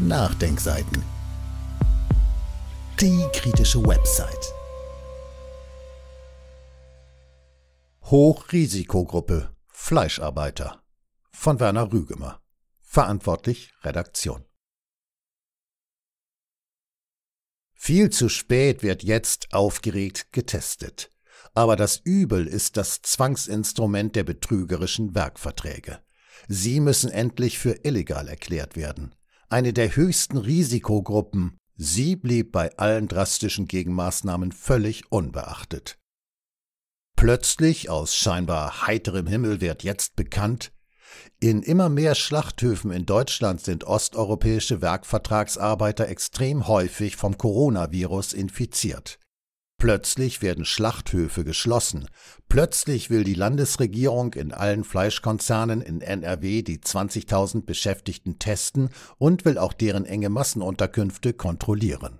Nachdenkseiten. Die kritische Website. Hochrisikogruppe Fleischarbeiter von Werner Rügemer. Verantwortlich Redaktion. Viel zu spät wird jetzt aufgeregt getestet. Aber das Übel ist das Zwangsinstrument der betrügerischen Werkverträge. Sie müssen endlich für illegal erklärt werden eine der höchsten Risikogruppen. Sie blieb bei allen drastischen Gegenmaßnahmen völlig unbeachtet. Plötzlich aus scheinbar heiterem Himmel wird jetzt bekannt, in immer mehr Schlachthöfen in Deutschland sind osteuropäische Werkvertragsarbeiter extrem häufig vom Coronavirus infiziert. Plötzlich werden Schlachthöfe geschlossen. Plötzlich will die Landesregierung in allen Fleischkonzernen in NRW die 20.000 Beschäftigten testen und will auch deren enge Massenunterkünfte kontrollieren.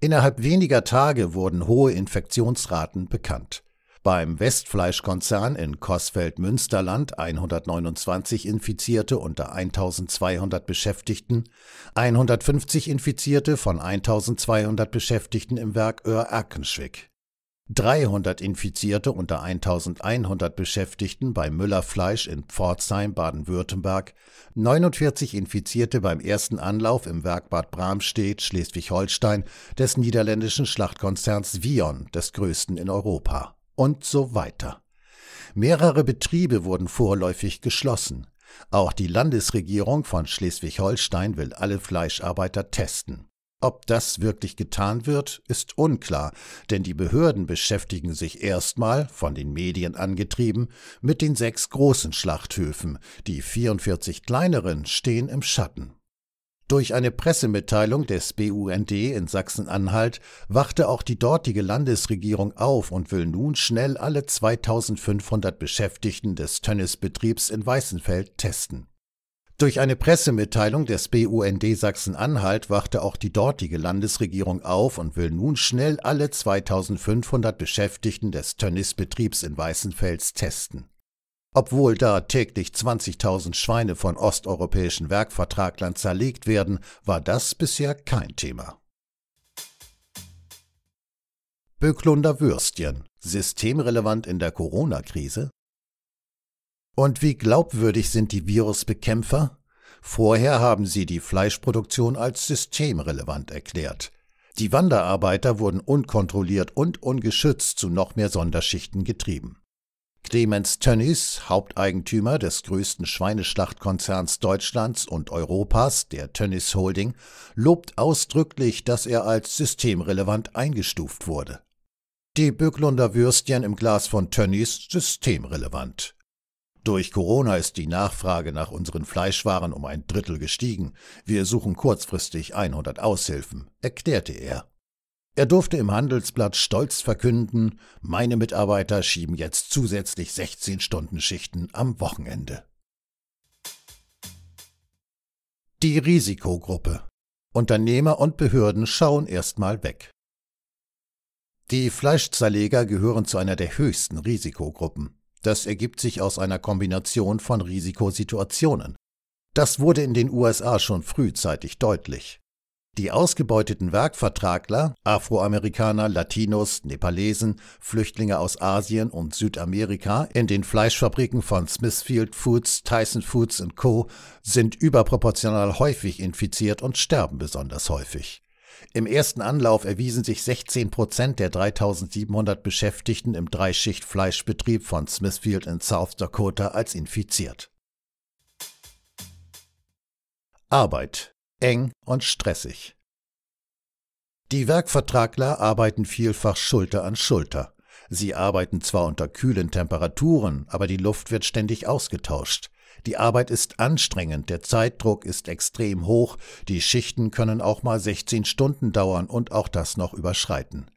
Innerhalb weniger Tage wurden hohe Infektionsraten bekannt. Beim Westfleischkonzern in kosfeld münsterland 129 Infizierte unter 1200 Beschäftigten, 150 Infizierte von 1200 Beschäftigten im Werk Öhr-Erkenschwick. 300 Infizierte unter 1100 Beschäftigten bei Müller Fleisch in Pforzheim, Baden-Württemberg, 49 Infizierte beim ersten Anlauf im Werk Bad Bramstedt, Schleswig-Holstein, des niederländischen Schlachtkonzerns Vion, des größten in Europa und so weiter. Mehrere Betriebe wurden vorläufig geschlossen. Auch die Landesregierung von Schleswig-Holstein will alle Fleischarbeiter testen. Ob das wirklich getan wird, ist unklar, denn die Behörden beschäftigen sich erstmal, von den Medien angetrieben, mit den sechs großen Schlachthöfen, die 44 kleineren stehen im Schatten. Durch eine Pressemitteilung des BUND in Sachsen-Anhalt wachte auch die dortige Landesregierung auf und will nun schnell alle 2500 Beschäftigten des Tönnisbetriebs in Weißenfeld testen. Durch eine Pressemitteilung des BUND Sachsen-Anhalt wachte auch die dortige Landesregierung auf und will nun schnell alle 2500 Beschäftigten des Tönnisbetriebs in Weißenfels testen. Obwohl da täglich 20.000 Schweine von osteuropäischen Werkvertraglern zerlegt werden, war das bisher kein Thema. Böklunder Würstchen. Systemrelevant in der Corona-Krise? Und wie glaubwürdig sind die Virusbekämpfer? Vorher haben sie die Fleischproduktion als systemrelevant erklärt. Die Wanderarbeiter wurden unkontrolliert und ungeschützt zu noch mehr Sonderschichten getrieben. Clemens Tönnies, Haupteigentümer des größten Schweineschlachtkonzerns Deutschlands und Europas, der Tönnies Holding, lobt ausdrücklich, dass er als systemrelevant eingestuft wurde. Die Böcklunder Würstchen im Glas von Tönnies systemrelevant. Durch Corona ist die Nachfrage nach unseren Fleischwaren um ein Drittel gestiegen. Wir suchen kurzfristig 100 Aushilfen, erklärte er. Er durfte im Handelsblatt stolz verkünden, meine Mitarbeiter schieben jetzt zusätzlich 16-Stunden-Schichten am Wochenende. Die Risikogruppe. Unternehmer und Behörden schauen erstmal weg. Die Fleischzerleger gehören zu einer der höchsten Risikogruppen. Das ergibt sich aus einer Kombination von Risikosituationen. Das wurde in den USA schon frühzeitig deutlich. Die ausgebeuteten Werkvertragler, Afroamerikaner, Latinos, Nepalesen, Flüchtlinge aus Asien und Südamerika in den Fleischfabriken von Smithfield Foods, Tyson Foods und Co. sind überproportional häufig infiziert und sterben besonders häufig. Im ersten Anlauf erwiesen sich 16 Prozent der 3700 Beschäftigten im Dreischicht-Fleischbetrieb von Smithfield in South Dakota als infiziert. Arbeit eng und stressig. Die Werkvertragler arbeiten vielfach Schulter an Schulter. Sie arbeiten zwar unter kühlen Temperaturen, aber die Luft wird ständig ausgetauscht. Die Arbeit ist anstrengend, der Zeitdruck ist extrem hoch, die Schichten können auch mal 16 Stunden dauern und auch das noch überschreiten.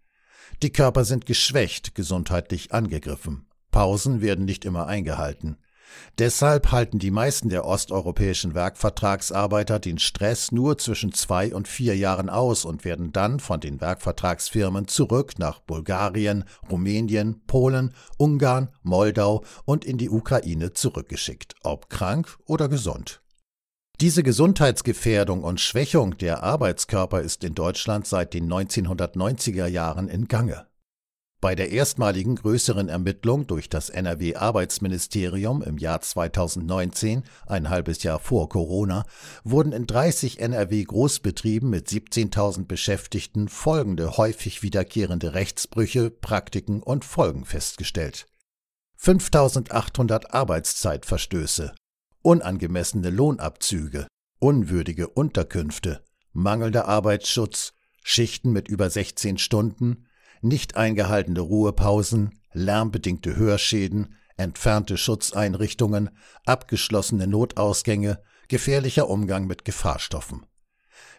Die Körper sind geschwächt, gesundheitlich angegriffen. Pausen werden nicht immer eingehalten. Deshalb halten die meisten der osteuropäischen Werkvertragsarbeiter den Stress nur zwischen zwei und vier Jahren aus und werden dann von den Werkvertragsfirmen zurück nach Bulgarien, Rumänien, Polen, Ungarn, Moldau und in die Ukraine zurückgeschickt, ob krank oder gesund. Diese Gesundheitsgefährdung und Schwächung der Arbeitskörper ist in Deutschland seit den 1990er Jahren in Gange. Bei der erstmaligen größeren Ermittlung durch das NRW-Arbeitsministerium im Jahr 2019, ein halbes Jahr vor Corona, wurden in 30 NRW-Großbetrieben mit 17.000 Beschäftigten folgende häufig wiederkehrende Rechtsbrüche, Praktiken und Folgen festgestellt. 5.800 Arbeitszeitverstöße, unangemessene Lohnabzüge, unwürdige Unterkünfte, mangelnder Arbeitsschutz, Schichten mit über 16 Stunden, nicht eingehaltene Ruhepausen, lärmbedingte Hörschäden, entfernte Schutzeinrichtungen, abgeschlossene Notausgänge, gefährlicher Umgang mit Gefahrstoffen.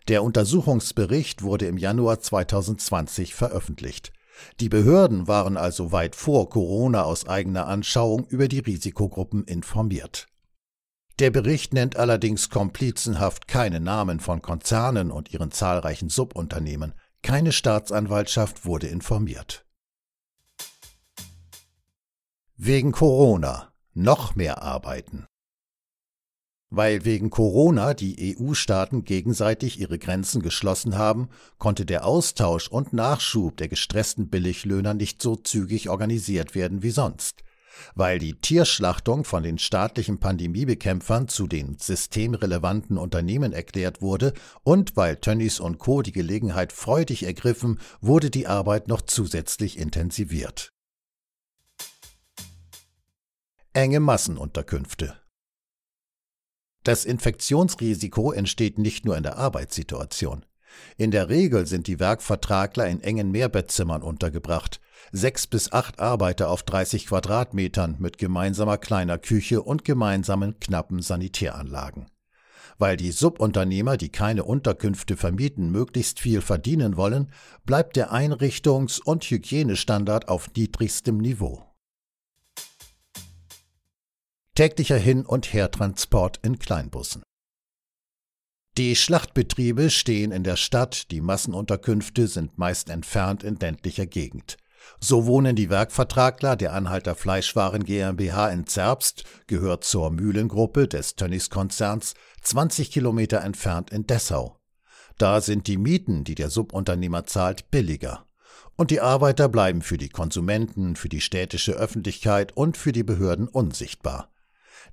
Der Untersuchungsbericht wurde im Januar 2020 veröffentlicht. Die Behörden waren also weit vor Corona aus eigener Anschauung über die Risikogruppen informiert. Der Bericht nennt allerdings komplizenhaft keine Namen von Konzernen und ihren zahlreichen Subunternehmen, keine Staatsanwaltschaft wurde informiert. Wegen Corona noch mehr arbeiten. Weil wegen Corona die EU-Staaten gegenseitig ihre Grenzen geschlossen haben, konnte der Austausch und Nachschub der gestressten Billiglöhner nicht so zügig organisiert werden wie sonst. Weil die Tierschlachtung von den staatlichen Pandemiebekämpfern zu den systemrelevanten Unternehmen erklärt wurde und weil Tönnies und Co. die Gelegenheit freudig ergriffen, wurde die Arbeit noch zusätzlich intensiviert. Enge Massenunterkünfte Das Infektionsrisiko entsteht nicht nur in der Arbeitssituation. In der Regel sind die Werkvertragler in engen Mehrbettzimmern untergebracht, Sechs bis acht Arbeiter auf 30 Quadratmetern mit gemeinsamer kleiner Küche und gemeinsamen knappen Sanitäranlagen. Weil die Subunternehmer, die keine Unterkünfte vermieten, möglichst viel verdienen wollen, bleibt der Einrichtungs- und Hygienestandard auf niedrigstem Niveau. Täglicher Hin- und Hertransport in Kleinbussen. Die Schlachtbetriebe stehen in der Stadt, die Massenunterkünfte sind meist entfernt in ländlicher Gegend. So wohnen die Werkvertragler der Anhalter Fleischwaren GmbH in Zerbst, gehört zur Mühlengruppe des Tönnies-Konzerns, 20 Kilometer entfernt in Dessau. Da sind die Mieten, die der Subunternehmer zahlt, billiger. Und die Arbeiter bleiben für die Konsumenten, für die städtische Öffentlichkeit und für die Behörden unsichtbar.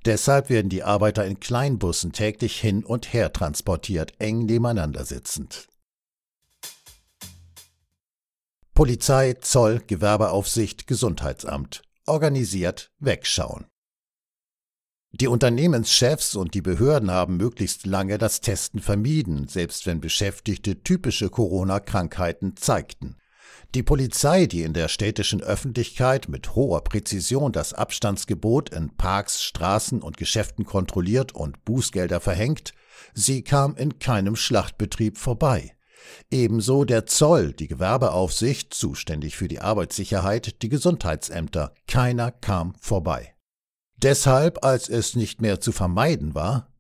Deshalb werden die Arbeiter in Kleinbussen täglich hin und her transportiert, eng nebeneinander sitzend. Polizei, Zoll, Gewerbeaufsicht, Gesundheitsamt. Organisiert wegschauen. Die Unternehmenschefs und die Behörden haben möglichst lange das Testen vermieden, selbst wenn Beschäftigte typische Corona-Krankheiten zeigten. Die Polizei, die in der städtischen Öffentlichkeit mit hoher Präzision das Abstandsgebot in Parks, Straßen und Geschäften kontrolliert und Bußgelder verhängt, sie kam in keinem Schlachtbetrieb vorbei. Ebenso der Zoll, die Gewerbeaufsicht, zuständig für die Arbeitssicherheit, die Gesundheitsämter. Keiner kam vorbei. Deshalb, als es nicht mehr zu vermeiden war,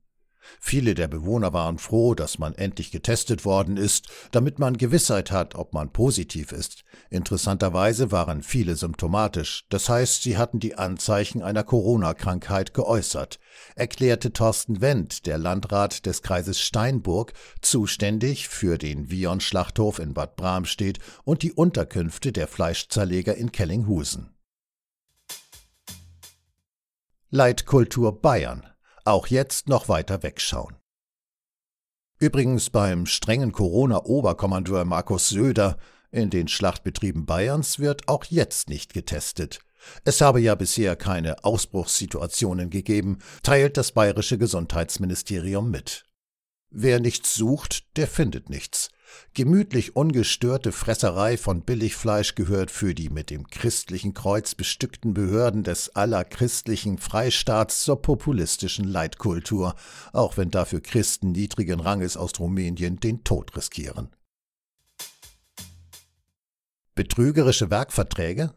Viele der Bewohner waren froh, dass man endlich getestet worden ist, damit man Gewissheit hat, ob man positiv ist. Interessanterweise waren viele symptomatisch, das heißt, sie hatten die Anzeichen einer Corona-Krankheit geäußert, erklärte Thorsten Wendt, der Landrat des Kreises Steinburg, zuständig für den Vion-Schlachthof in Bad Bramstedt und die Unterkünfte der Fleischzerleger in Kellinghusen. Leitkultur Bayern auch jetzt noch weiter wegschauen. Übrigens beim strengen Corona-Oberkommandeur Markus Söder in den Schlachtbetrieben Bayerns wird auch jetzt nicht getestet. Es habe ja bisher keine Ausbruchssituationen gegeben, teilt das bayerische Gesundheitsministerium mit. Wer nichts sucht, der findet nichts. Gemütlich ungestörte Fresserei von Billigfleisch gehört für die mit dem christlichen Kreuz bestückten Behörden des allerchristlichen Freistaats zur populistischen Leitkultur, auch wenn dafür Christen niedrigen Ranges aus Rumänien den Tod riskieren. Betrügerische Werkverträge?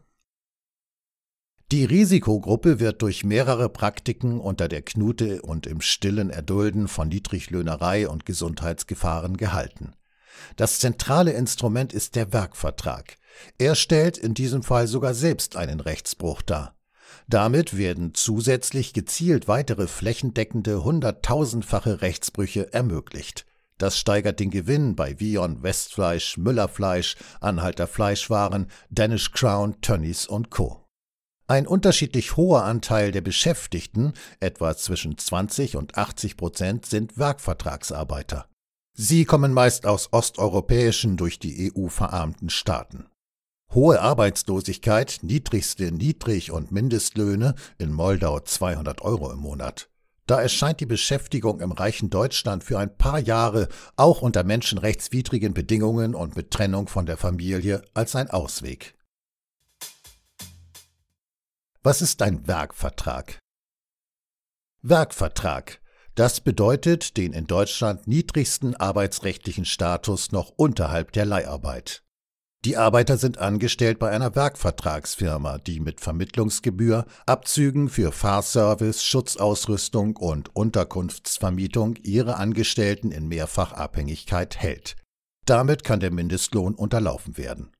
Die Risikogruppe wird durch mehrere Praktiken unter der Knute und im stillen Erdulden von Niedriglöhnerei und Gesundheitsgefahren gehalten. Das zentrale Instrument ist der Werkvertrag. Er stellt in diesem Fall sogar selbst einen Rechtsbruch dar. Damit werden zusätzlich gezielt weitere flächendeckende hunderttausendfache Rechtsbrüche ermöglicht. Das steigert den Gewinn bei Vion Westfleisch, Müllerfleisch, Anhalter Fleischwaren, Danish Crown, Tönnies und Co. Ein unterschiedlich hoher Anteil der Beschäftigten, etwa zwischen 20 und 80 Prozent, sind Werkvertragsarbeiter. Sie kommen meist aus osteuropäischen durch die EU verarmten Staaten. Hohe Arbeitslosigkeit, niedrigste Niedrig- und Mindestlöhne, in Moldau 200 Euro im Monat. Da erscheint die Beschäftigung im reichen Deutschland für ein paar Jahre, auch unter menschenrechtswidrigen Bedingungen und mit Trennung von der Familie, als ein Ausweg. Was ist ein Werkvertrag? Werkvertrag. Das bedeutet den in Deutschland niedrigsten arbeitsrechtlichen Status noch unterhalb der Leiharbeit. Die Arbeiter sind angestellt bei einer Werkvertragsfirma, die mit Vermittlungsgebühr, Abzügen für Fahrservice, Schutzausrüstung und Unterkunftsvermietung ihre Angestellten in Mehrfachabhängigkeit hält. Damit kann der Mindestlohn unterlaufen werden.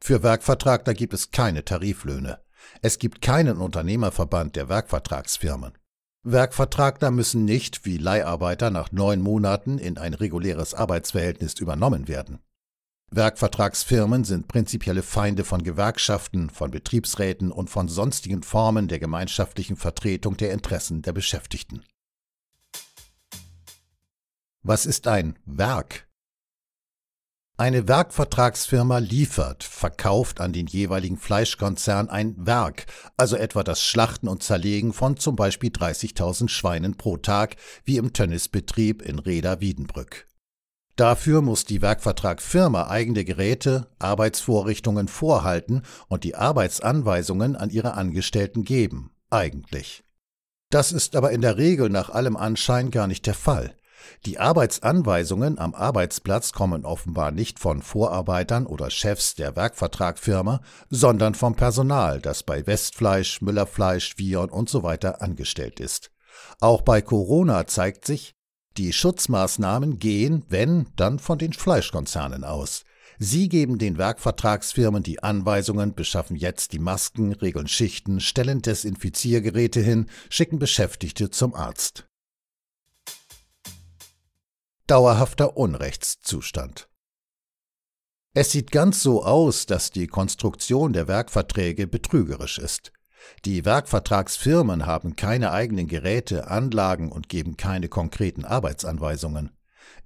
Für Werkvertrag da gibt es keine Tariflöhne. Es gibt keinen Unternehmerverband der Werkvertragsfirmen. Werkvertragler müssen nicht wie Leiharbeiter nach neun Monaten in ein reguläres Arbeitsverhältnis übernommen werden. Werkvertragsfirmen sind prinzipielle Feinde von Gewerkschaften, von Betriebsräten und von sonstigen Formen der gemeinschaftlichen Vertretung der Interessen der Beschäftigten. Was ist ein Werk? Eine Werkvertragsfirma liefert, verkauft an den jeweiligen Fleischkonzern ein Werk, also etwa das Schlachten und Zerlegen von zum Beispiel 30.000 Schweinen pro Tag, wie im Tönnisbetrieb in Reda-Wiedenbrück. Dafür muss die Werkvertragfirma eigene Geräte, Arbeitsvorrichtungen vorhalten und die Arbeitsanweisungen an ihre Angestellten geben, eigentlich. Das ist aber in der Regel nach allem Anschein gar nicht der Fall. Die Arbeitsanweisungen am Arbeitsplatz kommen offenbar nicht von Vorarbeitern oder Chefs der Werkvertragfirma, sondern vom Personal, das bei Westfleisch, Müllerfleisch, Vion und so weiter angestellt ist. Auch bei Corona zeigt sich, die Schutzmaßnahmen gehen, wenn, dann von den Fleischkonzernen aus. Sie geben den Werkvertragsfirmen die Anweisungen, beschaffen jetzt die Masken, regeln Schichten, stellen Desinfiziergeräte hin, schicken Beschäftigte zum Arzt dauerhafter Unrechtszustand. Es sieht ganz so aus, dass die Konstruktion der Werkverträge betrügerisch ist. Die Werkvertragsfirmen haben keine eigenen Geräte, Anlagen und geben keine konkreten Arbeitsanweisungen.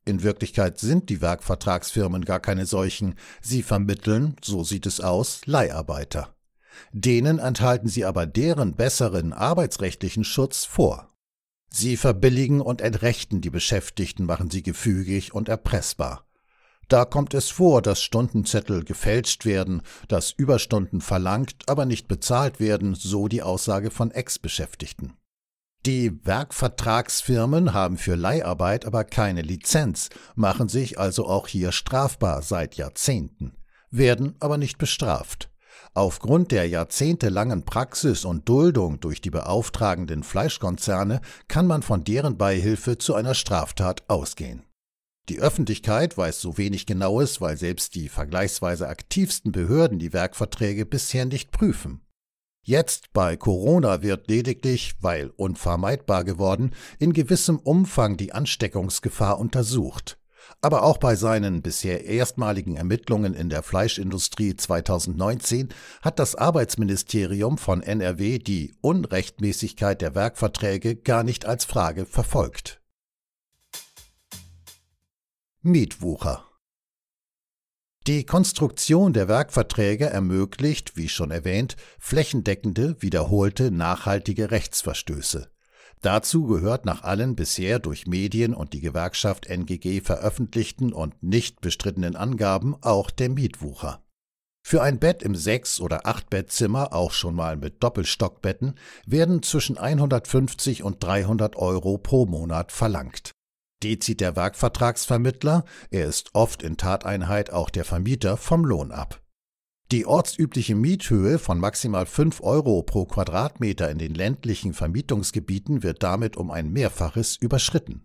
In Wirklichkeit sind die Werkvertragsfirmen gar keine solchen, sie vermitteln, so sieht es aus, Leiharbeiter. Denen enthalten sie aber deren besseren arbeitsrechtlichen Schutz vor. Sie verbilligen und entrechten die Beschäftigten, machen sie gefügig und erpressbar. Da kommt es vor, dass Stundenzettel gefälscht werden, dass Überstunden verlangt, aber nicht bezahlt werden, so die Aussage von Ex-Beschäftigten. Die Werkvertragsfirmen haben für Leiharbeit aber keine Lizenz, machen sich also auch hier strafbar seit Jahrzehnten, werden aber nicht bestraft. Aufgrund der jahrzehntelangen Praxis und Duldung durch die beauftragenden Fleischkonzerne kann man von deren Beihilfe zu einer Straftat ausgehen. Die Öffentlichkeit weiß so wenig Genaues, weil selbst die vergleichsweise aktivsten Behörden die Werkverträge bisher nicht prüfen. Jetzt bei Corona wird lediglich, weil unvermeidbar geworden, in gewissem Umfang die Ansteckungsgefahr untersucht aber auch bei seinen bisher erstmaligen Ermittlungen in der Fleischindustrie 2019 hat das Arbeitsministerium von NRW die Unrechtmäßigkeit der Werkverträge gar nicht als Frage verfolgt. Mietwucher die Konstruktion der Werkverträge ermöglicht, wie schon erwähnt, flächendeckende, wiederholte, nachhaltige Rechtsverstöße. Dazu gehört nach allen bisher durch Medien und die Gewerkschaft NGG veröffentlichten und nicht bestrittenen Angaben auch der Mietwucher. Für ein Bett im Sechs- oder Achtbettzimmer, auch schon mal mit Doppelstockbetten, werden zwischen 150 und 300 Euro pro Monat verlangt. Die der Werkvertragsvermittler, er ist oft in Tateinheit auch der Vermieter, vom Lohn ab. Die ortsübliche Miethöhe von maximal 5 Euro pro Quadratmeter in den ländlichen Vermietungsgebieten wird damit um ein Mehrfaches überschritten.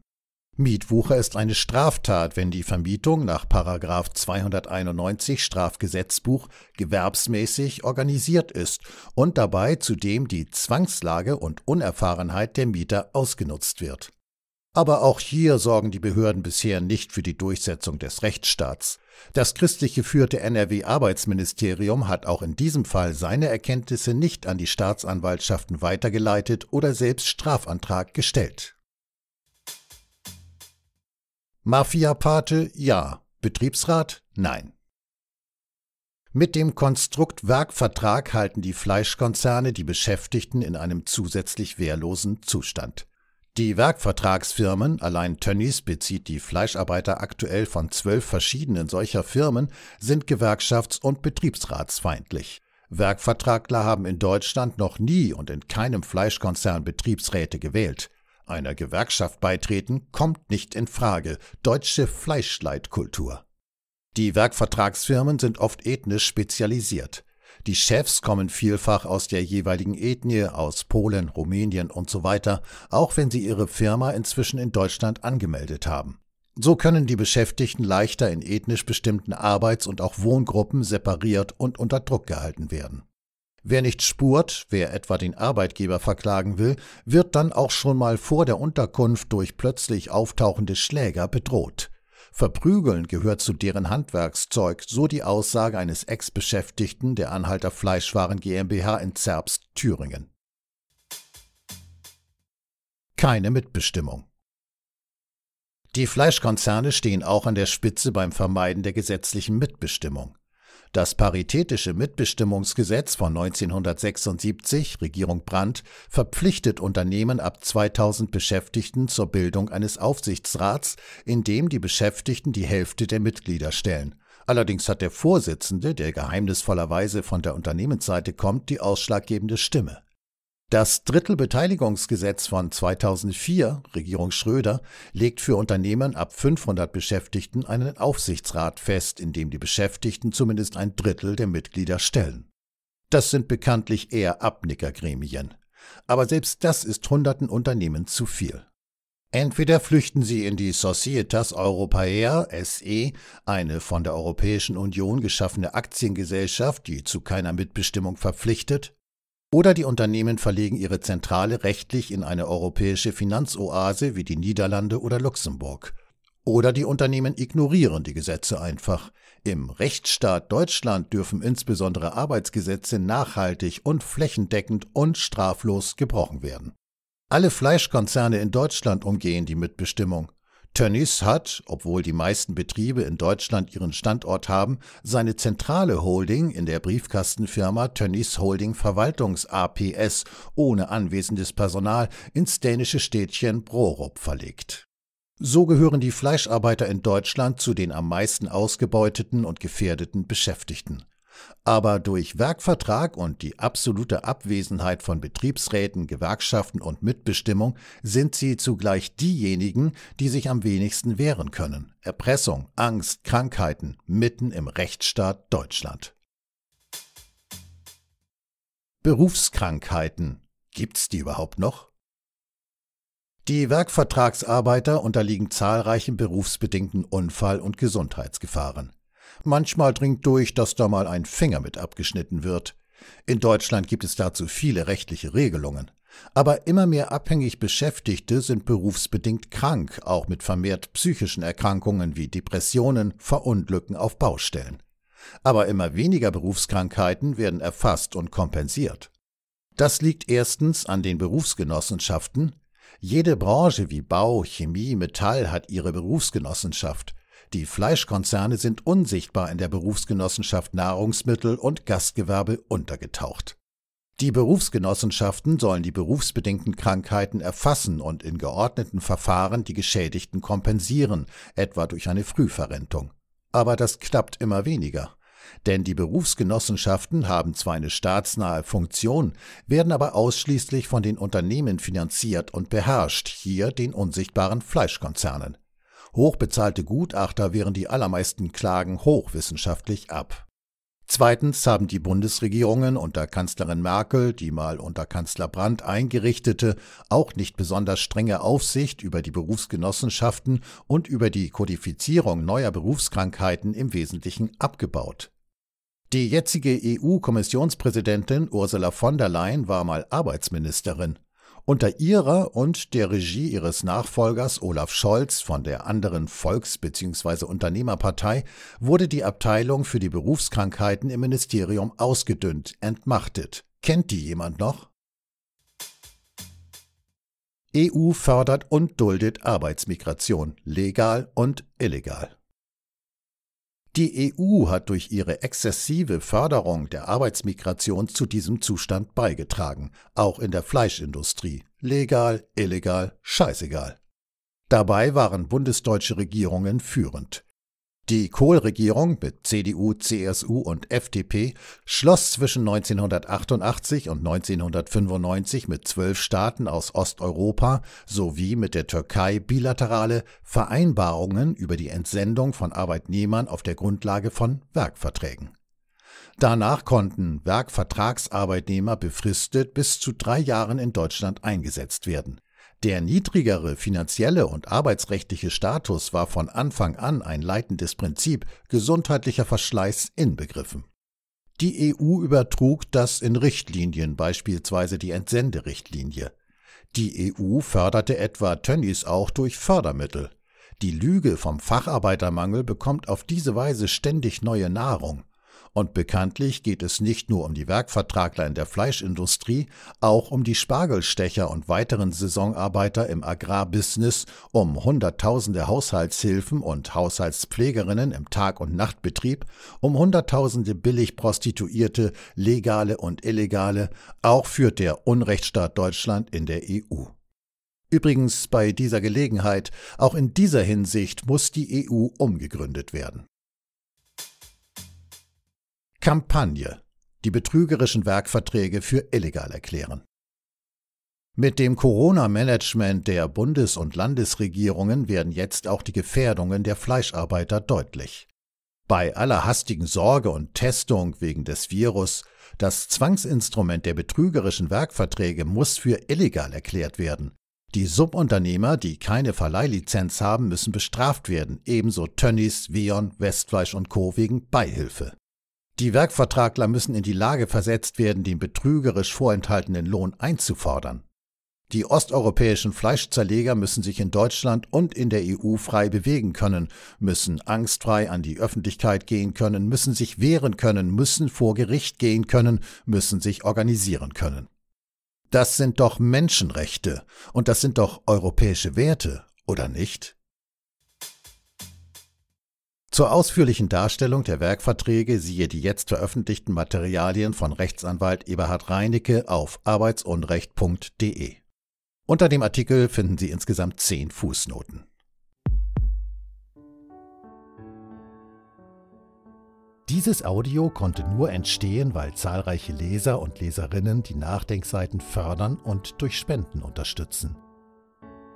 Mietwucher ist eine Straftat, wenn die Vermietung nach 291 Strafgesetzbuch gewerbsmäßig organisiert ist und dabei zudem die Zwangslage und Unerfahrenheit der Mieter ausgenutzt wird. Aber auch hier sorgen die Behörden bisher nicht für die Durchsetzung des Rechtsstaats. Das christlich geführte NRW-Arbeitsministerium hat auch in diesem Fall seine Erkenntnisse nicht an die Staatsanwaltschaften weitergeleitet oder selbst Strafantrag gestellt. Mafiapate ja, Betriebsrat nein. Mit dem Konstrukt Werkvertrag halten die Fleischkonzerne die Beschäftigten in einem zusätzlich wehrlosen Zustand. Die Werkvertragsfirmen, allein Tönnies bezieht die Fleischarbeiter aktuell von zwölf verschiedenen solcher Firmen, sind gewerkschafts- und betriebsratsfeindlich. Werkvertragler haben in Deutschland noch nie und in keinem Fleischkonzern Betriebsräte gewählt. Einer Gewerkschaft beitreten kommt nicht in Frage. Deutsche Fleischleitkultur. Die Werkvertragsfirmen sind oft ethnisch spezialisiert. Die Chefs kommen vielfach aus der jeweiligen Ethnie, aus Polen, Rumänien und so weiter, auch wenn sie ihre Firma inzwischen in Deutschland angemeldet haben. So können die Beschäftigten leichter in ethnisch bestimmten Arbeits- und auch Wohngruppen separiert und unter Druck gehalten werden. Wer nicht spurt, wer etwa den Arbeitgeber verklagen will, wird dann auch schon mal vor der Unterkunft durch plötzlich auftauchende Schläger bedroht. Verprügeln gehört zu deren Handwerkszeug, so die Aussage eines Ex-Beschäftigten der Anhalter Fleischwaren GmbH in Zerbst, Thüringen. Keine Mitbestimmung. Die Fleischkonzerne stehen auch an der Spitze beim Vermeiden der gesetzlichen Mitbestimmung. Das paritätische Mitbestimmungsgesetz von 1976, Regierung Brandt, verpflichtet Unternehmen ab 2000 Beschäftigten zur Bildung eines Aufsichtsrats, in dem die Beschäftigten die Hälfte der Mitglieder stellen. Allerdings hat der Vorsitzende, der geheimnisvollerweise von der Unternehmensseite kommt, die ausschlaggebende Stimme. Das Drittelbeteiligungsgesetz von 2004, Regierung Schröder, legt für Unternehmen ab 500 Beschäftigten einen Aufsichtsrat fest, in dem die Beschäftigten zumindest ein Drittel der Mitglieder stellen. Das sind bekanntlich eher Abnickergremien. Aber selbst das ist hunderten Unternehmen zu viel. Entweder flüchten sie in die Societas Europaea SE, eine von der Europäischen Union geschaffene Aktiengesellschaft, die zu keiner Mitbestimmung verpflichtet, oder die Unternehmen verlegen ihre Zentrale rechtlich in eine europäische Finanzoase wie die Niederlande oder Luxemburg. Oder die Unternehmen ignorieren die Gesetze einfach. Im Rechtsstaat Deutschland dürfen insbesondere Arbeitsgesetze nachhaltig und flächendeckend und straflos gebrochen werden. Alle Fleischkonzerne in Deutschland umgehen die Mitbestimmung. Tönnies hat, obwohl die meisten Betriebe in Deutschland ihren Standort haben, seine zentrale Holding in der Briefkastenfirma Tönnies Holding Verwaltungs APS ohne anwesendes Personal ins dänische Städtchen Brorup verlegt. So gehören die Fleischarbeiter in Deutschland zu den am meisten ausgebeuteten und gefährdeten Beschäftigten. Aber durch Werkvertrag und die absolute Abwesenheit von Betriebsräten, Gewerkschaften und Mitbestimmung sind sie zugleich diejenigen, die sich am wenigsten wehren können. Erpressung, Angst, Krankheiten mitten im Rechtsstaat Deutschland. Berufskrankheiten. Gibt's die überhaupt noch? Die Werkvertragsarbeiter unterliegen zahlreichen berufsbedingten Unfall- und Gesundheitsgefahren. Manchmal dringt durch, dass da mal ein Finger mit abgeschnitten wird. In Deutschland gibt es dazu viele rechtliche Regelungen. Aber immer mehr abhängig Beschäftigte sind berufsbedingt krank, auch mit vermehrt psychischen Erkrankungen wie Depressionen, Verunglücken auf Baustellen. Aber immer weniger Berufskrankheiten werden erfasst und kompensiert. Das liegt erstens an den Berufsgenossenschaften. Jede Branche wie Bau, Chemie, Metall hat ihre Berufsgenossenschaft. Die Fleischkonzerne sind unsichtbar in der Berufsgenossenschaft Nahrungsmittel und Gastgewerbe untergetaucht. Die Berufsgenossenschaften sollen die berufsbedingten Krankheiten erfassen und in geordneten Verfahren die Geschädigten kompensieren, etwa durch eine Frühverrentung. Aber das klappt immer weniger. Denn die Berufsgenossenschaften haben zwar eine staatsnahe Funktion, werden aber ausschließlich von den Unternehmen finanziert und beherrscht, hier den unsichtbaren Fleischkonzernen. Hochbezahlte Gutachter wehren die allermeisten Klagen hochwissenschaftlich ab. Zweitens haben die Bundesregierungen unter Kanzlerin Merkel, die mal unter Kanzler Brandt eingerichtete, auch nicht besonders strenge Aufsicht über die Berufsgenossenschaften und über die Kodifizierung neuer Berufskrankheiten im Wesentlichen abgebaut. Die jetzige EU-Kommissionspräsidentin Ursula von der Leyen war mal Arbeitsministerin. Unter ihrer und der Regie ihres Nachfolgers Olaf Scholz von der anderen Volks- bzw. Unternehmerpartei wurde die Abteilung für die Berufskrankheiten im Ministerium ausgedünnt, entmachtet. Kennt die jemand noch? EU fördert und duldet Arbeitsmigration, legal und illegal. Die EU hat durch ihre exzessive Förderung der Arbeitsmigration zu diesem Zustand beigetragen, auch in der Fleischindustrie, legal, illegal, scheißegal. Dabei waren bundesdeutsche Regierungen führend. Die Kohl-Regierung mit CDU, CSU und FDP schloss zwischen 1988 und 1995 mit zwölf Staaten aus Osteuropa sowie mit der Türkei bilaterale Vereinbarungen über die Entsendung von Arbeitnehmern auf der Grundlage von Werkverträgen. Danach konnten Werkvertragsarbeitnehmer befristet bis zu drei Jahren in Deutschland eingesetzt werden. Der niedrigere finanzielle und arbeitsrechtliche Status war von Anfang an ein leitendes Prinzip gesundheitlicher Verschleiß inbegriffen. Die EU übertrug das in Richtlinien, beispielsweise die Entsenderichtlinie. Die EU förderte etwa Tönnies auch durch Fördermittel. Die Lüge vom Facharbeitermangel bekommt auf diese Weise ständig neue Nahrung. Und bekanntlich geht es nicht nur um die Werkvertragler in der Fleischindustrie, auch um die Spargelstecher und weiteren Saisonarbeiter im Agrarbusiness, um Hunderttausende Haushaltshilfen und Haushaltspflegerinnen im Tag- und Nachtbetrieb, um Hunderttausende billig Prostituierte, legale und illegale, auch führt der Unrechtsstaat Deutschland in der EU. Übrigens bei dieser Gelegenheit, auch in dieser Hinsicht muss die EU umgegründet werden. Kampagne. Die betrügerischen Werkverträge für illegal erklären. Mit dem Corona-Management der Bundes- und Landesregierungen werden jetzt auch die Gefährdungen der Fleischarbeiter deutlich. Bei aller hastigen Sorge und Testung wegen des Virus, das Zwangsinstrument der betrügerischen Werkverträge muss für illegal erklärt werden. Die Subunternehmer, die keine Verleihlizenz haben, müssen bestraft werden, ebenso Tönnies, Vion, Westfleisch und Co. wegen Beihilfe. Die Werkvertragler müssen in die Lage versetzt werden, den betrügerisch vorenthaltenen Lohn einzufordern. Die osteuropäischen Fleischzerleger müssen sich in Deutschland und in der EU frei bewegen können, müssen angstfrei an die Öffentlichkeit gehen können, müssen sich wehren können, müssen vor Gericht gehen können, müssen sich organisieren können. Das sind doch Menschenrechte und das sind doch europäische Werte, oder nicht? Zur ausführlichen Darstellung der Werkverträge siehe die jetzt veröffentlichten Materialien von Rechtsanwalt Eberhard Reinicke auf arbeitsunrecht.de. Unter dem Artikel finden Sie insgesamt zehn Fußnoten. Dieses Audio konnte nur entstehen, weil zahlreiche Leser und Leserinnen die Nachdenkseiten fördern und durch Spenden unterstützen.